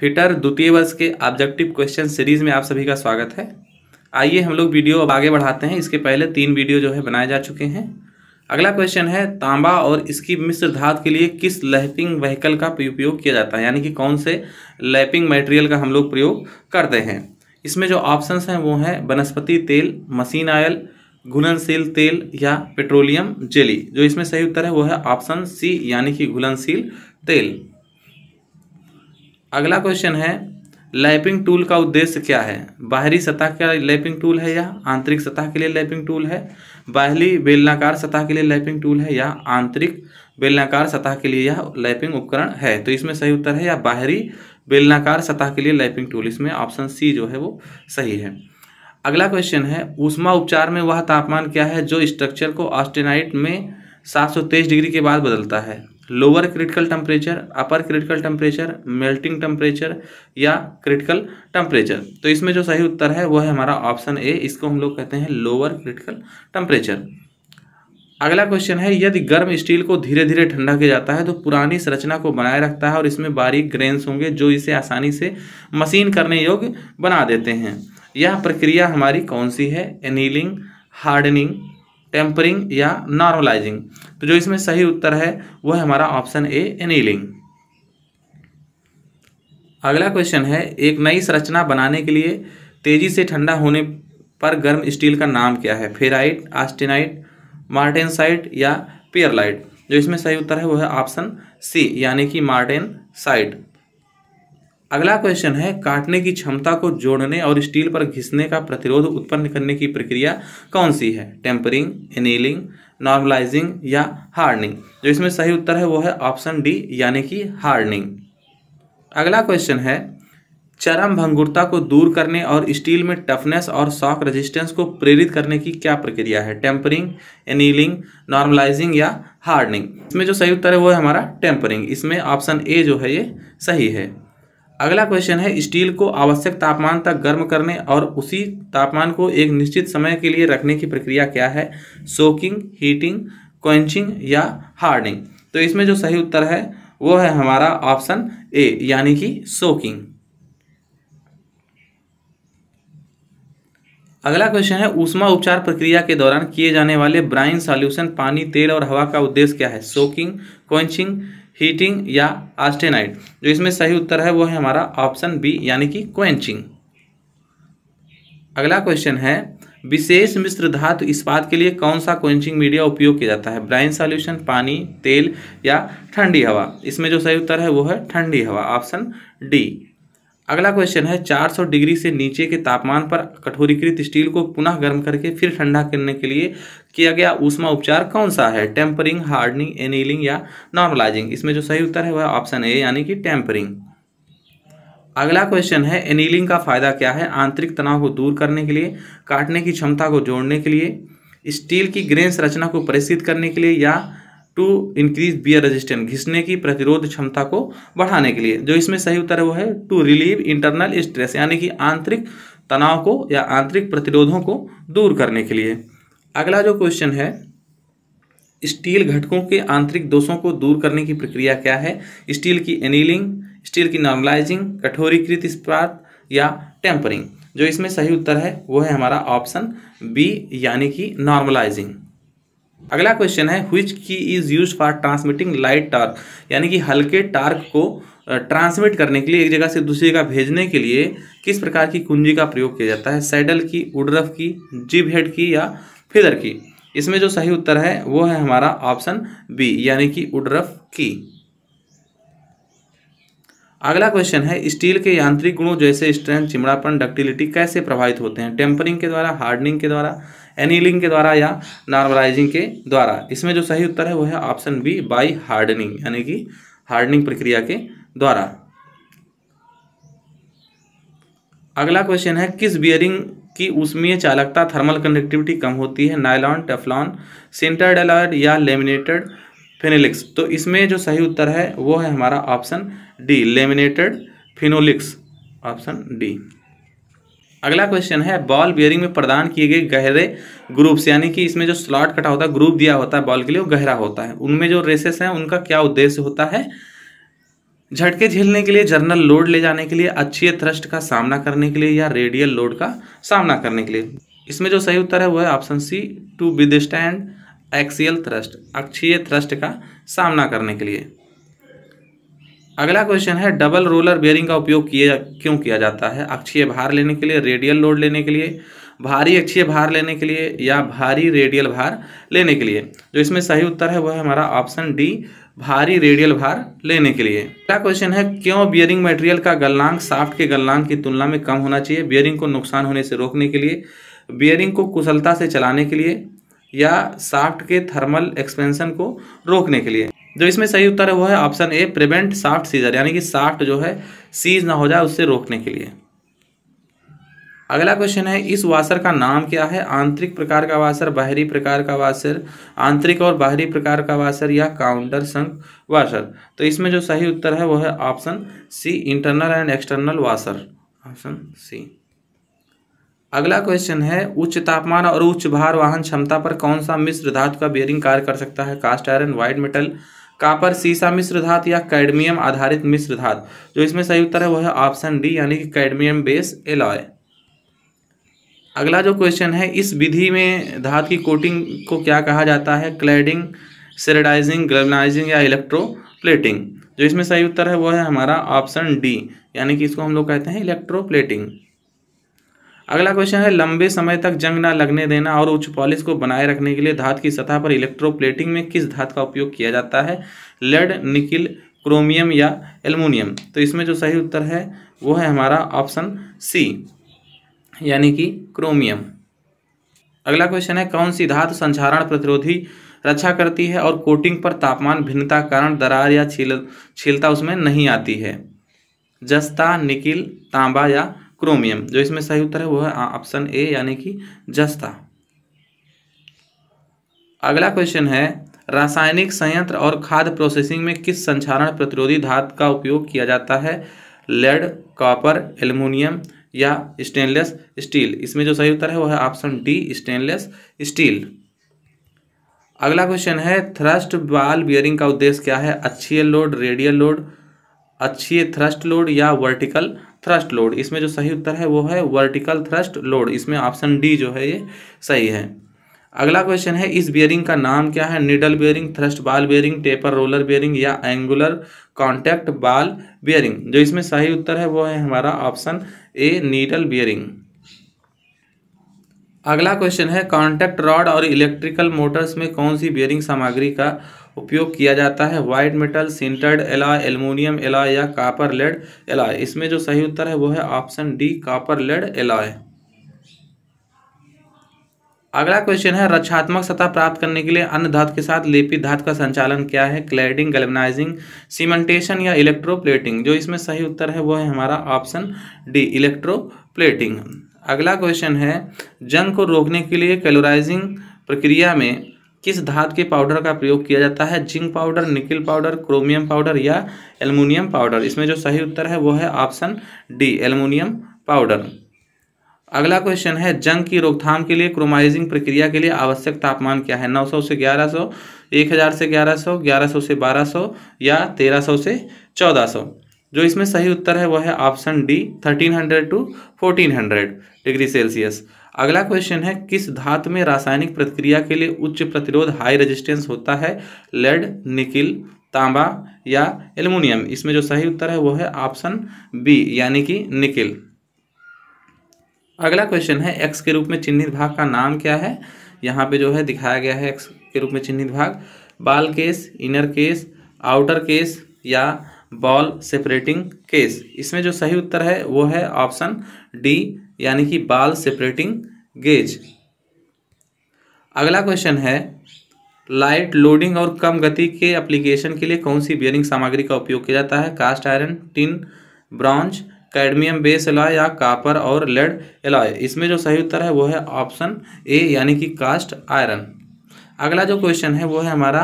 fitter द्वितीय वर्ष के ऑब्जेक्टिव क्वेश्चन सीरीज़ में आप सभी का स्वागत है आइए हम लोग वीडियो अब आगे बढ़ाते हैं इसके पहले तीन वीडियो जो है बनाए जा चुके हैं अगला क्वेश्चन है तांबा और इसकी मिश्र धात के लिए किस लैपिंग व्हीकल का उपयोग किया जाता है यानी कि कौन से लैपिंग मटेरियल का हम लोग प्रयोग करते हैं इसमें जो ऑप्शंस हैं वो हैं वनस्पति तेल मशीन ऑयल घुलनशील तेल या पेट्रोलियम जेली जो इसमें सही उत्तर है वो है ऑप्शन सी यानी कि घुलनशील तेल अगला क्वेश्चन है लैपिंग टूल का उद्देश्य क्या है बाहरी सतह का लैपिंग टूल है या आंतरिक सतह के लिए लैपिंग टूल है बाहरी बेलनाकार सतह के लिए लैपिंग टूल है या आंतरिक बेलनाकार सतह के लिए यह लैपिंग उपकरण है तो इसमें सही उत्तर है या बाहरी बेलनाकार सतह के लिए लैपिंग टूल इसमें ऑप्शन सी जो है वो सही है अगला क्वेश्चन है ऊष्मा उपचार में वह तापमान क्या है जो स्ट्रक्चर को ऑस्टेनाइट में सात डिग्री के बाद बदलता है lower critical temperature upper critical temperature melting temperature या क्रिटिकल टेम्परेचर तो इसमें जो सही उत्तर है वह है हमारा ऑप्शन ए इसको हम लोग कहते हैं लोअर क्रिटिकल टेम्परेचर अगला क्वेश्चन है यदि गर्म स्टील को धीरे धीरे ठंडा किया जाता है तो पुरानी संरचना को बनाए रखता है और इसमें बारीक ग्रेन्स होंगे जो इसे आसानी से मशीन करने योग्य बना देते हैं यह प्रक्रिया हमारी कौन सी है एनीलिंग हार्डनिंग टेम्परिंग या नॉर्मलाइजिंग तो जो इसमें सही उत्तर है वह हमारा ऑप्शन ए एनीलिंग अगला क्वेश्चन है एक नई संरचना बनाने के लिए तेजी से ठंडा होने पर गर्म स्टील का नाम क्या है फेराइट आस्टिनाइट मार्टेनसाइट या पेयरलाइट जो इसमें सही उत्तर है वह है ऑप्शन सी यानी कि मार्टेन साइट अगला क्वेश्चन है काटने की क्षमता को जोड़ने और स्टील पर घिसने का प्रतिरोध उत्पन्न करने की प्रक्रिया कौन सी है टेम्परिंग एनीलिंग नॉर्मलाइजिंग या हार्डनिंग जो इसमें सही उत्तर है वो है ऑप्शन डी यानी कि हार्डनिंग अगला क्वेश्चन है चरम भंगुरता को दूर करने और स्टील में टफनेस और शॉक रेजिस्टेंस को प्रेरित करने की क्या प्रक्रिया है टेम्परिंग एनीलिंग नॉर्मलाइजिंग या हार्डनिंग इसमें जो सही उत्तर है वो है हमारा टेम्परिंग इसमें ऑप्शन ए जो है ये सही है अगला क्वेश्चन है स्टील को आवश्यक तापमान तक गर्म करने और उसी तापमान को एक निश्चित समय के लिए रखने की प्रक्रिया क्या है सोकिंग हीटिंग क्वेंचिंग या हार्डिंग तो इसमें जो सही उत्तर है वो है हमारा ऑप्शन ए यानी कि सोकिंग अगला क्वेश्चन है ऊष्मा उपचार प्रक्रिया के दौरान किए जाने वाले ब्राइन सॉल्यूशन पानी तेल और हवा का उद्देश्य क्या है सोकिंग क्वेंचिंग हीटिंग या आस्टेनाइट जो इसमें सही उत्तर है वो है हमारा ऑप्शन बी यानी कि क्वेंचिंग अगला क्वेश्चन है विशेष मिश्र धातु इस्पात के लिए कौन सा क्वेंचिंग मीडिया उपयोग किया जाता है ब्राइन सॉल्यूशन पानी तेल या ठंडी हवा इसमें जो सही उत्तर है वो है ठंडी हवा ऑप्शन डी अगला क्वेश्चन है 400 डिग्री से नीचे के तापमान पर कठोरीकृत स्टील को पुनः गर्म करके फिर ठंडा करने के लिए किया गया ऊष्मा उपचार कौन सा है टेम्परिंग हार्डनिंग एनीलिंग या नॉर्मलाइजिंग इसमें जो सही उत्तर है वह ऑप्शन ए यानी कि टेम्परिंग अगला क्वेश्चन है एनीलिंग का फायदा क्या है आंतरिक तनाव को दूर करने के लिए काटने की क्षमता को जोड़ने के लिए स्टील की ग्रेन्स रचना को परिषित करने के लिए या टू इंक्रीज बियर रेजिस्टेंस घिसने की प्रतिरोध क्षमता को बढ़ाने के लिए जो इसमें सही उत्तर है वो है टू रिलीव इंटरनल स्ट्रेस यानी कि आंतरिक तनाव को या आंतरिक प्रतिरोधों को दूर करने के लिए अगला जो क्वेश्चन है स्टील घटकों के आंतरिक दोषों को दूर करने की प्रक्रिया क्या है स्टील की एनीलिंग स्टील की नॉर्मलाइजिंग कठोरीकृत इस्पात या टेम्परिंग जो इसमें सही उत्तर है वो है हमारा ऑप्शन बी यानी कि नॉर्मलाइजिंग अगला क्वेश्चन है which key is used for transmitting light torque यानी कि हल्के टार्क को ट्रांसमिट करने के लिए एक जगह से दूसरी जगह भेजने के लिए किस प्रकार की कुंजी का प्रयोग किया जाता है सैडल की उडरफ की जिब हेड की या फिदर की इसमें जो सही उत्तर है वो है हमारा ऑप्शन बी यानी कि उडरफ की अगला क्वेश्चन है स्टील के यांत्रिक गुणों जैसे स्ट्रेंथ चिमड़ापन डक्टिलिटी कैसे प्रभावित होते हैं टेम्परिंग के द्वारा हार्डनिंग के द्वारा एनीलिंग के द्वारा या नॉर्मलाइजिंग के द्वारा इसमें जो सही उत्तर है वो है ऑप्शन बी बाई हार्डनिंग यानी कि हार्डनिंग प्रक्रिया के द्वारा अगला क्वेश्चन है किस बियरिंग की उसमीय चालकता थर्मल कंडक्टिविटी कम होती है नायलॉन टेफलॉन सेंटर्ड डेलॉयड या लेमिनेटेड फिनोलिक्स तो इसमें जो सही उत्तर है वो है हमारा option D laminated phenolics option D अगला क्वेश्चन है बॉल बियरिंग में प्रदान किए गए गहरे ग्रुप्स यानी कि इसमें जो स्लॉट कटा होता है ग्रुप दिया होता है बॉल के लिए वो गहरा होता है उनमें जो रेसेस हैं उनका क्या उद्देश्य होता है झटके झेलने के लिए जर्नल लोड ले जाने के लिए अच्छी थ्रस्ट का सामना करने के लिए या रेडियल लोड का सामना करने के लिए इसमें जो सही उत्तर है वो है option C to withstand axial thrust अक्षीय थ्रस्ट का सामना करने के लिए अगला क्वेश्चन है डबल रोलर बेयरिंग का उपयोग किया क्यों किया जाता है अक्षीय भार लेने के लिए रेडियल लोड लेने के लिए भारी अक्षीय भार लेने के लिए या भारी रेडियल भार लेने के लिए जो इसमें सही उत्तर है वह है हमारा ऑप्शन डी भारी रेडियल भार लेने के लिए अगला क्वेश्चन है क्यों बियरिंग मटेरियल का गलनांक साफ्ट के गलनांक की तुलना में कम होना चाहिए बियरिंग को नुकसान होने से रोकने के लिए बियरिंग को कुशलता से चलाने के लिए या साफ्ट के थर्मल एक्सपेंशन को रोकने के लिए जो इसमें सही उत्तर है वो है option A prevent shaft seizure यानी कि साफ्ट जो है सीज ना हो जाए उससे रोकने के लिए अगला क्वेश्चन है इस वाशर का नाम क्या है आंतरिक प्रकार का वाशर बाहरी प्रकार का वाशर आंतरिक और बाहरी प्रकार का वाशर या काउंटर संघ वाशर तो इसमें जो सही उत्तर है वो है option C internal and external washer option C अगला क्वेश्चन है उच्च तापमान और उच्च भार वाहन क्षमता पर कौन सा मिश्र धातु का बेयरिंग कार्य कर सकता है cast iron white metal copper सीसा मिश्र धातु या कैडमियम आधारित मिश्र धातु जो इसमें सही उत्तर है वह है ऑप्शन डी यानी कि कैडमियम बेस एलॉय अगला जो क्वेश्चन है इस विधि में धातु की कोटिंग को क्या कहा जाता है क्लैडिंग सेरेडाइजिंग ग्लनाइजिंग या इलेक्ट्रो प्लेटिंग जो इसमें सही उत्तर है वह है हमारा ऑप्शन डी यानी कि इसको हम लोग कहते हैं इलेक्ट्रो प्लेटिंग अगला क्वेश्चन है लंबे समय तक जंग ना लगने देना और उच्च पॉलिश को बनाए रखने के लिए धात की सतह पर इलेक्ट्रोप्लेटिंग में किस धात का उपयोग किया जाता है लेड निकिल क्रोमियम या एल्यूमिनियम तो इसमें जो सही उत्तर है वो है हमारा ऑप्शन सी यानी कि क्रोमियम अगला क्वेश्चन है कौन सी धातु संचारण प्रतिरोधी रक्षा करती है और कोटिंग पर तापमान भिन्नता कारण दरार या छील छीलता उसमें नहीं आती है जस्ता निकिल तांबा या क्रोमियम जो इसमें सही उत्तर है वो है ऑप्शन ए यानी कि जस्ता अगला क्वेश्चन है रासायनिक संयंत्र और खाद्य प्रोसेसिंग में किस संचारण प्रतिरोधी धातु का उपयोग किया जाता है लेड कॉपर एल्यूमिनियम या स्टेनलेस स्टील इसमें जो सही उत्तर है वह है ऑप्शन डी स्टेनलेस स्टील अगला क्वेश्चन है थ्रस्ट बाल बियरिंग का उद्देश्य क्या है अच्छी लोड रेडियल लोड अच्छी थ्रस्ट लोड या वर्टिकल थ्रस्ट लोड इसमें जो सही उत्तर है वो है वर्टिकल थ्रस्ट लोड इसमें ऑप्शन डी जो है ये सही है अगला क्वेश्चन है इस बियरिंग का नाम क्या है needle bearing thrust ball bearing taper roller bearing या एंगुलर कॉन्टैक्ट बाल बियरिंग जो इसमें सही उत्तर है वो है हमारा ऑप्शन ए नीडल बियरिंग अगला क्वेश्चन है कॉन्टैक्ट रॉड और इलेक्ट्रिकल मोटर्स में कौन सी बियरिंग सामग्री का उपयोग किया जाता है white metal sintered alloy aluminium alloy या कापर लेड एलाय इसमें जो सही उत्तर है वो है option D copper lead alloy अगला क्वेश्चन है रक्षात्मक सतह प्राप्त करने के लिए अन्य धातु के साथ लेपित धातु का संचालन क्या है क्लैडिंग गलेनाइजिंग सीमेंटेशन या इलेक्ट्रोप्लेटिंग जो इसमें सही उत्तर है वो है हमारा ऑप्शन डी इलेक्ट्रोप्लेटिंग अगला क्वेश्चन है जंग को रोकने के लिए कैलोराइजिंग प्रक्रिया में किस धातु के पाउडर का प्रयोग किया जाता है zinc powder nickel powder chromium powder या एल्युमिनियम पाउडर इसमें जो सही उत्तर है वो है ऑप्शन डी एल्युमिनियम पाउडर अगला क्वेश्चन है जंग की रोकथाम के लिए क्रोमाइजिंग प्रक्रिया के लिए आवश्यक तापमान क्या है 900 से 1100, 1000 से 1100, 1100 से 1200 या 1300 से 1400 जो इसमें सही उत्तर है वह है option D 1300 to 1400 degree Celsius अगला क्वेश्चन है किस धातु में रासायनिक प्रतिक्रिया के लिए उच्च प्रतिरोध हाई रेजिस्टेंस होता है लेड निकिल तांबा या एल्यूमिनियम इसमें जो सही उत्तर है वो है ऑप्शन बी यानी कि निकिल अगला क्वेश्चन है एक्स के रूप में चिन्हित भाग का नाम क्या है यहाँ पे जो है दिखाया गया है एक्स के रूप में चिन्हित भाग ball case inner case outer case या बॉल सेपरेटिंग केस इसमें जो सही उत्तर है वो है ऑप्शन डी यानी कि बाल सेपरेटिंग गेज अगला क्वेश्चन है लाइट लोडिंग और कम गति के एप्लीकेशन के लिए कौन सी बियरिंग सामग्री का उपयोग किया जाता है cast iron tin bronze cadmium base alloy या कापर और लेड एलॉय इसमें जो सही उत्तर है वो है ऑप्शन ए यानी कि कास्ट आयरन अगला जो क्वेश्चन है वो है हमारा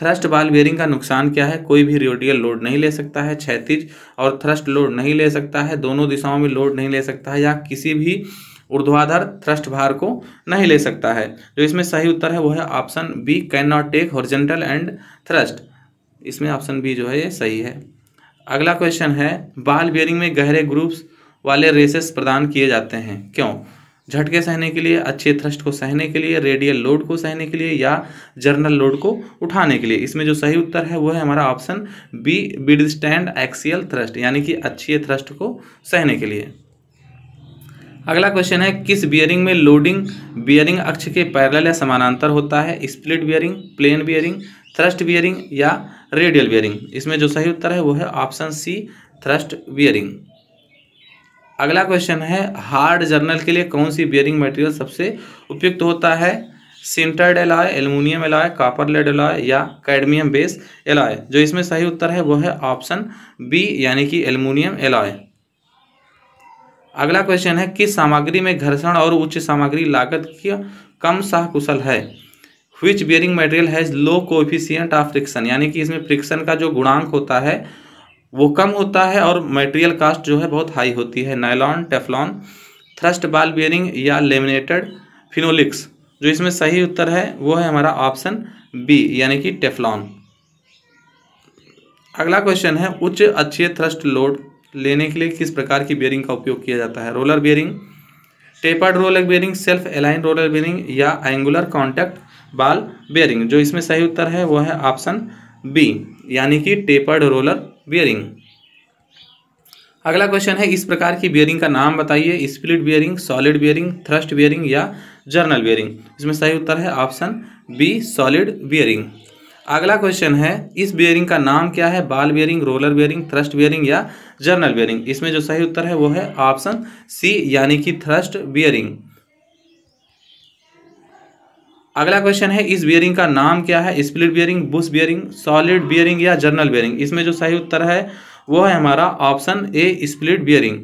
थ्रस्ट बाल बेयरिंग का नुकसान क्या है कोई भी रेडियल लोड नहीं ले सकता है क्षैतिज और थ्रस्ट लोड नहीं ले सकता है दोनों दिशाओं में लोड नहीं ले सकता है या किसी भी ऊर्ध्वाधर थ्रस्ट भार को नहीं ले सकता है जो इसमें सही उत्तर है वो है option B can not take horizontal end thrust इसमें ऑप्शन बी जो है ये सही है अगला क्वेश्चन है बाल बियरिंग में गहरे ग्रुप्स वाले रेसेस प्रदान किए जाते हैं क्यों झटके सहने के लिए अच्छे थ्रस्ट को सहने के लिए रेडियल लोड को सहने के लिए या जर्नल लोड को उठाने के लिए इसमें जो सही उत्तर है वो है हमारा option B withstand axial thrust यानी कि अच्छे थ्रस्ट को सहने के लिए अगला क्वेश्चन है किस बियरिंग में लोडिंग बियरिंग अक्ष के पैरल या समानांतर होता है split bearing plain bearing thrust bearing या रेडियल बियरिंग इसमें जो सही उत्तर है वो है ऑप्शन सी थ्रस्ट बियरिंग अगला क्वेश्चन है हार्ड जर्नल के लिए कौन सी बियरिंग मटेरियल सबसे उपयुक्त होता है sintered alloy aluminium alloy copper lead alloy या कैडमियम बेस एलॉय जो इसमें सही उत्तर है वो है ऑप्शन बी यानी कि एल्यूमिनियम एलॉय अगला क्वेश्चन है किस सामग्री में घर्षण और उच्च सामग्री लागत की कम सह कुशल है which bearing material has low coefficient of friction यानी कि इसमें फ्रिक्शन का जो गुणांक होता है वो कम होता है और मटेरियल कास्ट जो है बहुत हाई होती है nylon Teflon thrust ball bearing या लेमिनेटेड फिनोलिक्स जो इसमें सही उत्तर है वो है हमारा ऑप्शन बी यानी कि टेफलॉन अगला क्वेश्चन है उच्च अच्छे थ्रस्ट लोड लेने के लिए किस प्रकार की बियरिंग का उपयोग किया जाता है roller bearing tapered roller bearing self align roller bearing या एंगुलर कॉन्टैक्ट बाल बियरिंग जो इसमें सही उत्तर है वो है ऑप्शन बी यानी कि टेपर्ड रोलर बियरिंग अगला क्वेश्चन है इस प्रकार की बियरिंग का नाम बताइए split bearing solid bearing thrust bearing या जर्नल बियरिंग इसमें सही उत्तर है ऑप्शन बी सॉलिड बियरिंग अगला क्वेश्चन है इस बियरिंग का नाम क्या है ball bearing roller bearing thrust bearing या जर्नल बियरिंग इसमें जो सही उत्तर है वो है ऑप्शन सी यानी कि थ्रस्ट बियरिंग अगला क्वेश्चन है इस बियरिंग का नाम क्या है split bearing bush bearing solid bearing या जर्नल बियरिंग इसमें जो सही उत्तर है वो है हमारा ऑप्शन ए स्प्लिट बियरिंग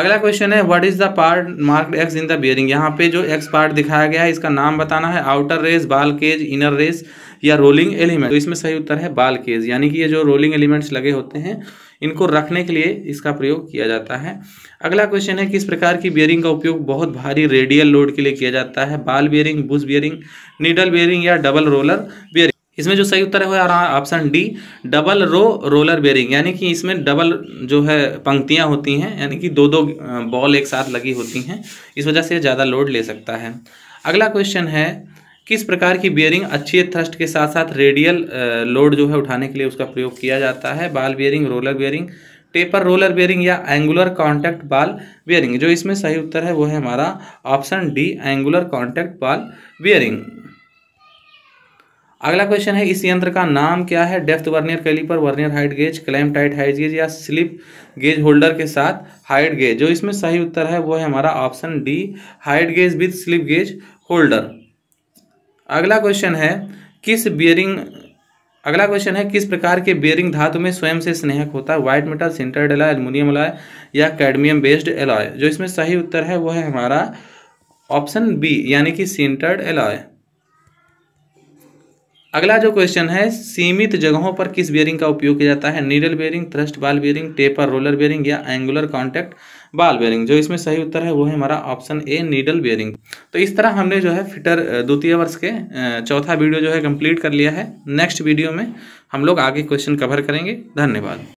अगला क्वेश्चन है what is the part marked X in the bearing यहाँ पे जो एक्स पार्ट दिखाया गया है इसका नाम बताना है outer race ball cage inner race या रोलिंग एलिमेंट तो इसमें सही उत्तर है बाल केज यानी कि ये जो रोलिंग एलिमेंट्स लगे होते हैं इनको रखने के लिए इसका प्रयोग किया जाता है अगला क्वेश्चन है किस प्रकार की बियरिंग का उपयोग बहुत भारी रेडियल लोड के लिए किया जाता है ball bearing bush bearing needle bearing या डबल रोलर बियरिंग इसमें जो सही उत्तर है वो option D double row roller bearing यानी कि इसमें डबल जो है पंक्तियां होती हैं यानी कि दो दो बॉल एक साथ लगी होती हैं इस वजह से ज़्यादा लोड ले सकता है अगला क्वेश्चन है किस प्रकार की बियरिंग अच्छी थ्रस्ट के साथ साथ रेडियल लोड जो है उठाने के लिए उसका प्रयोग किया जाता है ball bearing roller bearing taper roller bearing या एंगुलर कॉन्टैक्ट बाल बियरिंग जो इसमें सही उत्तर है वो है हमारा option D angular contact ball bearing अगला क्वेश्चन है इस यंत्र का नाम क्या है depth vernier caliper vernier height gauge clamp tight height gauge या स्लिप गेज होल्डर के साथ हाइट गेज जो इसमें सही उत्तर है वो है हमारा option D height gauge with slip gauge holder अगला क्वेश्चन है किस बियरिंग अगला क्वेश्चन है किस प्रकार के बियरिंग धातु में स्वयं से स्नेहक होता है white metal sintered alloy aluminium alloy या कैडमियम बेस्ड एलॉय जो इसमें सही उत्तर है वो है हमारा ऑप्शन बी यानी कि सिंटर्ड एलॉय अगला जो क्वेश्चन है सीमित जगहों पर किस बियरिंग का उपयोग किया जाता है needle bearing thrust ball bearing taper roller bearing या एंगुलर कॉन्टैक्ट बाल बेयरिंग जो इसमें सही उत्तर है वो है हमारा ऑप्शन ए नीडल बेयरिंग तो इस तरह हमने जो है फिटर द्वितीय वर्ष के चौथा वीडियो जो है कंप्लीट कर लिया है नेक्स्ट वीडियो में हम लोग आगे क्वेश्चन कवर करेंगे धन्यवाद